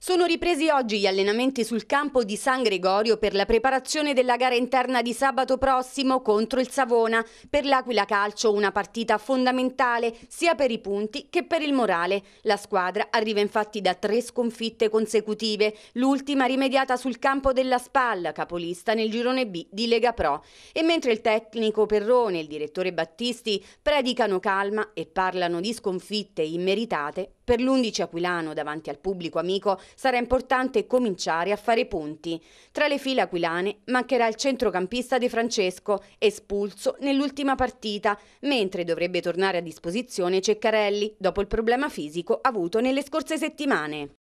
Sono ripresi oggi gli allenamenti sul campo di San Gregorio per la preparazione della gara interna di sabato prossimo contro il Savona. Per l'Aquila Calcio una partita fondamentale sia per i punti che per il morale. La squadra arriva infatti da tre sconfitte consecutive, l'ultima rimediata sul campo della Spalla, capolista nel girone B di Lega Pro. E mentre il tecnico Perrone e il direttore Battisti predicano calma e parlano di sconfitte immeritate, per l'11 aquilano davanti al pubblico amico sarà importante cominciare a fare punti. Tra le file aquilane mancherà il centrocampista De Francesco, espulso nell'ultima partita, mentre dovrebbe tornare a disposizione Ceccarelli dopo il problema fisico avuto nelle scorse settimane.